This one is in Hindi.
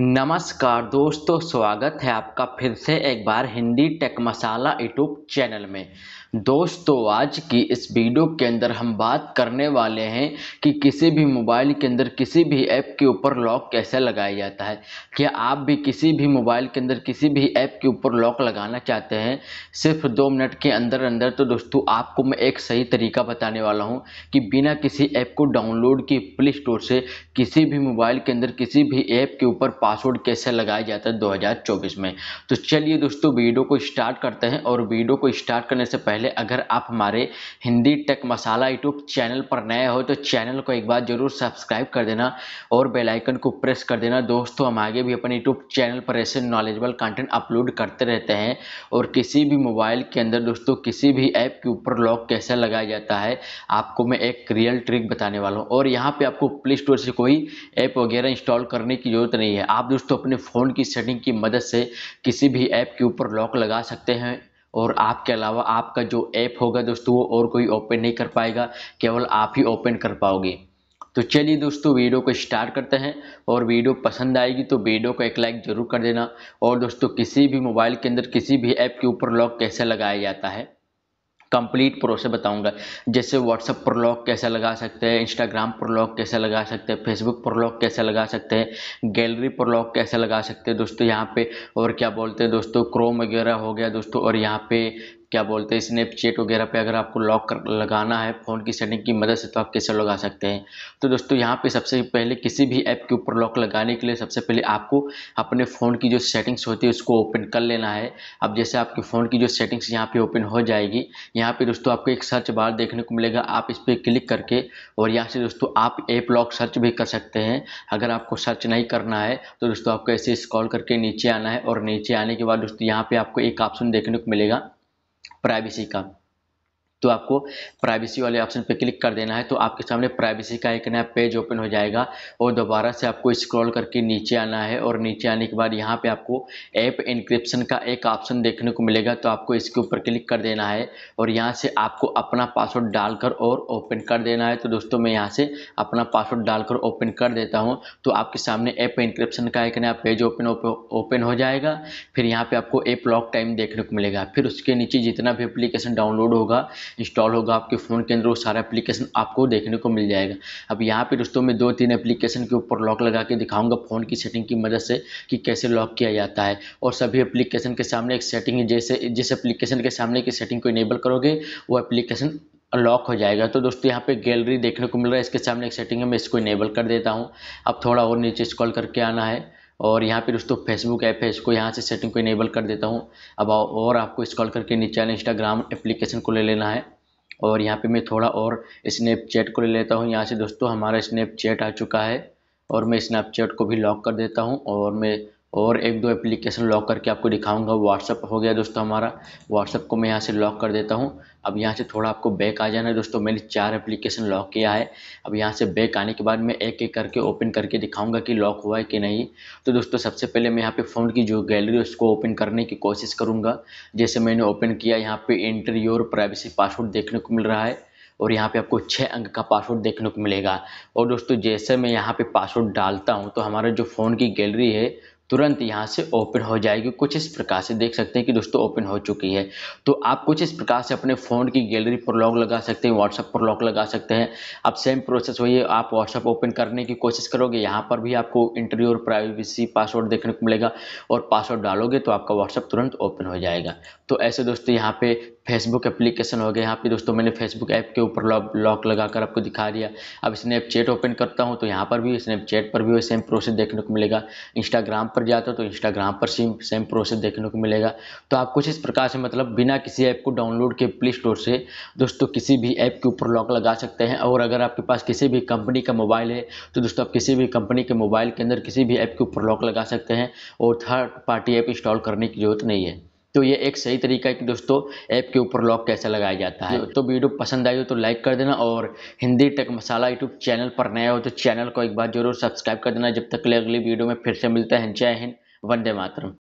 नमस्कार दोस्तों स्वागत है आपका फिर से एक बार Hindi tech masala YouTube channel में दोस्तों आज की इस वीडियो के अंदर हम बात करने वाले हैं कि किसी भी मोबाइल के अंदर किसी भी ऐप के ऊपर लॉक कैसे लगाया जाता है क्या आप भी किसी भी मोबाइल के अंदर किसी भी ऐप के ऊपर लॉक लगाना चाहते हैं सिर्फ दो मिनट के अंदर अंदर तो दोस्तों आपको मैं एक सही तरीका बताने वाला हूँ कि बिना किसी ऐप को डाउनलोड किए प्ले स्टोर से किसी भी मोबाइल के अंदर किसी भी ऐप के ऊपर पासवर्ड कैसे लगाया जाता है दो में तो चलिए दोस्तों वीडियो को स्टार्ट करते हैं और वीडियो को स्टार्ट करने से पहले पहले अगर आप हमारे Hindi tech masala YouTube channel पर नए हो तो चैनल को एक बार ज़रूर सब्सक्राइब कर देना और बेल आइकन को प्रेस कर देना दोस्तों हम आगे भी अपने यूट्यूब चैनल पर ऐसे नॉलेजेबल कंटेंट अपलोड करते रहते हैं और किसी भी मोबाइल के अंदर दोस्तों किसी भी ऐप के ऊपर लॉक कैसे लगाया जाता है आपको मैं एक रियल ट्रिक बताने वाला हूँ और यहाँ पर आपको प्ले स्टोर से कोई ऐप वगैरह इंस्टॉल करने की ज़रूरत नहीं है आप दोस्तों अपने फ़ोन की सेटिंग की मदद से किसी भी ऐप के ऊपर लॉक लगा सकते हैं और आपके अलावा आपका जो ऐप होगा दोस्तों वो और कोई ओपन नहीं कर पाएगा केवल आप ही ओपन कर पाओगे तो चलिए दोस्तों वीडियो को स्टार्ट करते हैं और वीडियो पसंद आएगी तो वीडियो को एक लाइक ज़रूर कर देना और दोस्तों किसी भी मोबाइल के अंदर किसी भी ऐप के ऊपर लॉक कैसे लगाया जाता है कंप्लीट प्रोसेस बताऊंगा जैसे व्हाट्सअप पर कैसे लगा सकते हैं इंस्टाग्राम पर कैसे लगा सकते हैं फेसबुक पर कैसे लगा सकते हैं गैलरी पर कैसे लगा सकते हैं दोस्तों यहाँ पे और क्या बोलते हैं दोस्तों क्रोम वगैरह हो गया दोस्तों और यहाँ पे क्या बोलते हैं स्नैपचैट वगैरह पे अगर आपको लॉक कर लगाना है फ़ोन की सेटिंग की मदद से तो आप कैसे लगा सकते हैं तो दोस्तों यहाँ पे सबसे पहले किसी भी ऐप के ऊपर लॉक लगाने के लिए सबसे पहले आपको अपने फ़ोन की जो सेटिंग्स होती है उसको ओपन कर लेना है अब जैसे आपके फ़ोन की जो सेटिंग्स यहाँ पर ओपन हो जाएगी यहाँ पर दोस्तों आपको एक सर्च बार देखने को मिलेगा आप इस पर क्लिक करके और यहाँ से दोस्तों आप ऐप लॉक सर्च भी कर सकते हैं अगर आपको सर्च नहीं करना है तो दोस्तों आपको ऐसे स्कॉल करके नीचे आना है और नीचे आने के बाद दोस्तों यहाँ पर आपको एक ऑप्शन देखने को मिलेगा berambisi kamu. तो आपको प्राइवेसी वाले ऑप्शन पर क्लिक कर देना है तो आपके सामने प्राइवेसी का एक नया पेज ओपन हो जाएगा और दोबारा से आपको स्क्रॉल करके नीचे आना है और नीचे आने के बाद यहाँ पे आपको ऐप इंक्रिप्शन का एक ऑप्शन देखने को मिलेगा तो आपको इसके ऊपर क्लिक कर देना है और यहाँ से आपको अपना पासवर्ड डालकर और ओपन कर देना है तो दोस्तों मैं यहाँ से अपना पासवर्ड डालकर ओपन कर देता हूँ तो आपके सामने ऐप इंक्रिप्शन का एक नया पेज ओपन ओपन हो जाएगा फिर यहाँ पर आपको ऐप लॉक टाइम देखने को मिलेगा फिर उसके नीचे जितना भी एप्लीकेशन डाउनलोड होगा इंस्टॉल होगा आपके फ़ोन के अंदर वो सारा एप्लीकेशन आपको देखने को मिल जाएगा अब यहाँ पे दोस्तों मैं दो तीन एप्लीकेशन के ऊपर लॉक लगा के दिखाऊंगा फ़ोन की सेटिंग की मदद से कि कैसे लॉक किया जाता है और सभी एप्लीकेशन के सामने एक सेटिंग है जैसे जिस एप्लीकेशन के सामने की सेटिंग को इनेबल करोगे वो एप्लीकेशन लॉक हो जाएगा तो दोस्तों यहाँ पे गैलरी देखने को मिल रहा है इसके सामने एक सेटिंग है मैं इसको इनेबल कर देता हूँ अब थोड़ा और नीचे स्क्रॉल करके आना है और यहाँ पे दोस्तों फेसबुक ऐप है इसको यहाँ से सेटिंग को इनेबल कर देता हूँ अब और आपको स्कॉल करके नीचे आना इंस्टाग्राम एप्लीकेशन को ले लेना है और यहाँ पे मैं थोड़ा और स्नैपचैट को ले लेता हूँ यहाँ से दोस्तों हमारा स्नैपचैट आ चुका है और मैं स्नैपचैट को भी लॉक कर देता हूँ और मैं और एक दो एप्लीकेशन लॉक करके आपको दिखाऊंगा व्हाट्सअप हो गया दोस्तों हमारा व्हाट्सअप को मैं यहाँ से लॉक कर देता हूँ अब यहाँ से थोड़ा आपको बैक आ जाना है दोस्तों मैंने चार एप्लीकेशन लॉक किया है अब यहाँ से बैक आने के बाद मैं एक एक करके ओपन करके दिखाऊंगा कि लॉक हुआ है कि नहीं तो दोस्तों सबसे पहले मैं यहाँ पे फ़ोन की जो गैलरी है उसको ओपन करने की कोशिश करूँगा जैसे मैंने ओपन किया यहाँ पर एंट्री योर प्राइवेसी पासवर्ड देखने को मिल रहा है और यहाँ पे आपको छः अंक का पासवर्ड देखने को मिलेगा और दोस्तों जैसे मैं यहाँ पे पासवर्ड डालता हूँ तो हमारा जो फ़ोन की गैलरी है तुरंत यहाँ से ओपन हो जाएगी कुछ इस प्रकार से देख सकते हैं कि दोस्तों ओपन हो चुकी है तो आप कुछ इस प्रकार से अपने फ़ोन की गैलरी पर लॉक लगा सकते हैं व्हाट्सअप पर लॉक लगा सकते हैं अब सेम प्रोसेस वही आप व्हाट्सअप ओपन करने की कोशिश करोगे यहाँ पर भी आपको इंटरव्यू और प्राइवेसी पासवर्ड देखने को मिलेगा और पासवर्ड डालोगे तो आपका व्हाट्सअप तुरंत ओपन हो जाएगा तो ऐसे दोस्तों यहाँ पर फेसबुक एप्लीकेशन हो गया यहाँ पर दोस्तों मैंने फेसबुक ऐप के ऊपर लॉक लॉक कर आपको दिखा दिया अब स्नैपचैट ओपन करता हूँ तो यहाँ पर भी स्नैपचैट पर भी वही सेम प्रोसेस देखने को मिलेगा इंस्टाग्राम पर जाते हो तो इंस्टाग्राम पर सेम सेम प्रोसेस देखने को मिलेगा तो आप कुछ इस प्रकार से मतलब बिना किसी ऐप को डाउनलोड के प्ले स्टोर से दोस्तों किसी भी ऐप के ऊपर लॉक लगा सकते हैं और अगर आपके पास किसी भी कंपनी का मोबाइल है तो दोस्तों आप किसी भी कंपनी के मोबाइल के अंदर किसी भी ऐप के ऊपर लॉक लगा सकते हैं और थर्ड पार्टी ऐप इंस्टॉल करने की जरूरत नहीं है तो ये एक सही तरीका है कि दोस्तों ऐप के ऊपर लॉक कैसे लगाया जाता है तो वीडियो पसंद आई हो तो लाइक कर देना और Hindi tech masala YouTube channel पर नया हो तो चैनल को एक बार जरूर सब्सक्राइब कर देना जब तक अगली वीडियो में फिर से मिलता है जय हिंद वंदे मातरम